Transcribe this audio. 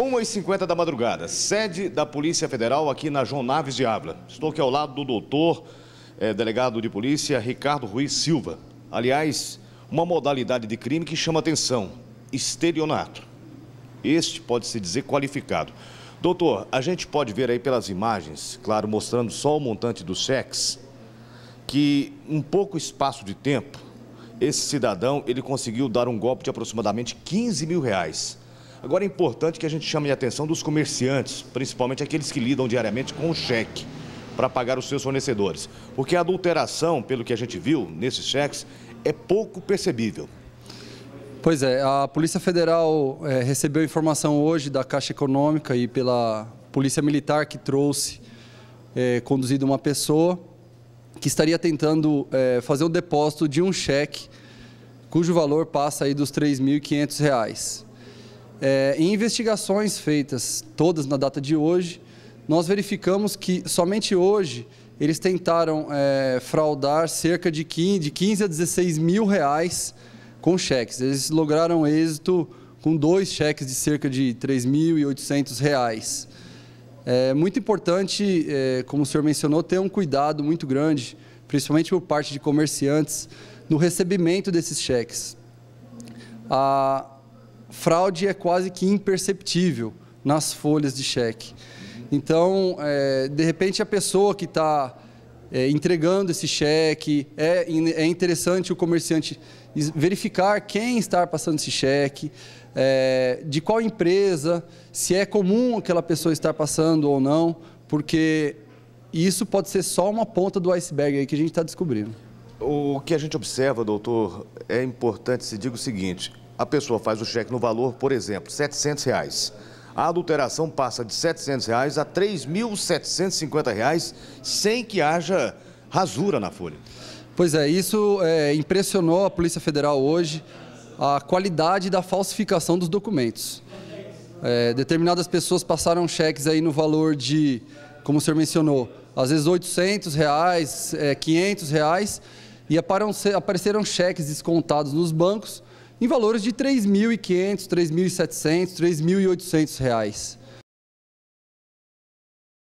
1h50 da madrugada, sede da Polícia Federal aqui na João Naves de Ávila. Estou aqui ao lado do doutor, é, delegado de polícia, Ricardo Ruiz Silva. Aliás, uma modalidade de crime que chama atenção, estelionato. Este pode se dizer qualificado. Doutor, a gente pode ver aí pelas imagens, claro, mostrando só o montante dos cheques, que em pouco espaço de tempo, esse cidadão, ele conseguiu dar um golpe de aproximadamente 15 mil reais. Agora é importante que a gente chame a atenção dos comerciantes, principalmente aqueles que lidam diariamente com o cheque para pagar os seus fornecedores. Porque a adulteração, pelo que a gente viu nesses cheques, é pouco percebível. Pois é, a Polícia Federal é, recebeu informação hoje da Caixa Econômica e pela Polícia Militar que trouxe, é, conduzido uma pessoa que estaria tentando é, fazer o depósito de um cheque cujo valor passa aí dos R$ 3.500. É, em investigações feitas todas na data de hoje, nós verificamos que somente hoje eles tentaram é, fraudar cerca de 15, de 15 a 16 mil reais com cheques. Eles lograram êxito com dois cheques de cerca de 3.800 reais. É muito importante, é, como o senhor mencionou, ter um cuidado muito grande, principalmente por parte de comerciantes, no recebimento desses cheques. A, fraude é quase que imperceptível nas folhas de cheque. Então, é, de repente, a pessoa que está é, entregando esse cheque, é, é interessante o comerciante verificar quem está passando esse cheque, é, de qual empresa, se é comum aquela pessoa estar passando ou não, porque isso pode ser só uma ponta do iceberg aí que a gente está descobrindo. O que a gente observa, doutor, é importante se diga o seguinte: a pessoa faz o cheque no valor, por exemplo, R$ 700. Reais. A adulteração passa de R$ 700 reais a R$ 3.750, reais, sem que haja rasura na folha. Pois é, isso é, impressionou a Polícia Federal hoje, a qualidade da falsificação dos documentos. É, determinadas pessoas passaram cheques aí no valor de, como o senhor mencionou, às vezes 800 reais, é, 500 reais, e apareceram cheques descontados nos bancos em valores de R$ 3.500, R$ 3.700, R$ 3.800.